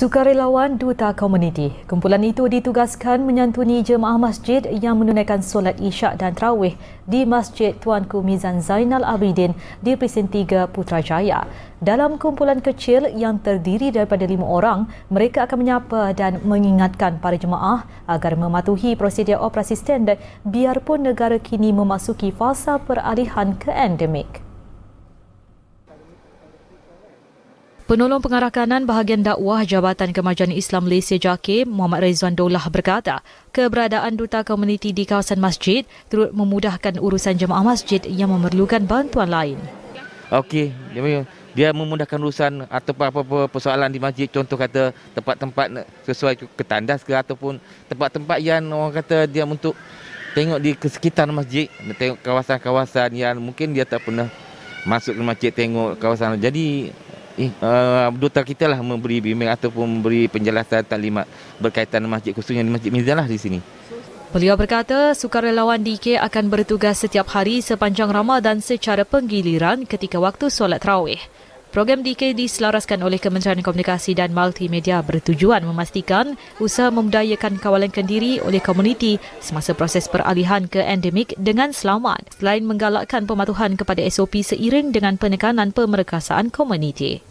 Sukarelawan Duta Komuniti. Kumpulan itu ditugaskan menyantuni jemaah masjid yang menunaikan solat isyak dan terawih di Masjid Tuanku Mizan Zainal Abidin di Pesin 3 Putrajaya. Dalam kumpulan kecil yang terdiri daripada lima orang, mereka akan menyapa dan mengingatkan para jemaah agar mematuhi prosedur operasi standard biarpun negara kini memasuki fasa peralihan ke endemik. Penolong Pengarah Kanan Bahagian Dakwah Jabatan Kemajuan Islam Malaysia Jakim Muhammad Rizwan Dolah berkata, keberadaan duta komuniti di kawasan masjid turut memudahkan urusan jemaah masjid yang memerlukan bantuan lain. Okey, dia memudahkan urusan atau apa-apa persoalan di masjid. Contoh kata tempat-tempat sesuai ketandas ke ataupun tempat-tempat yang orang kata dia untuk tengok di sekitar masjid, tengok kawasan-kawasan yang mungkin dia tak pernah masuk ke masjid tengok kawasan. Jadi eh, uh, duta kita lah memberi bimbing ataupun memberi penjelasan taklimat berkaitan masjid khususnya di masjid Mizan lah di sini. Beliau berkata sukarelawan DK akan bertugas setiap hari sepanjang Ramadan secara penggiliran ketika waktu solat terawih. Program DK diselaraskan oleh Kementerian Komunikasi dan Multimedia bertujuan memastikan usaha membudayakan kawalan kendiri oleh komuniti semasa proses peralihan ke endemik dengan selamat selain menggalakkan pematuhan kepada SOP seiring dengan penekanan pemerkasaan komuniti.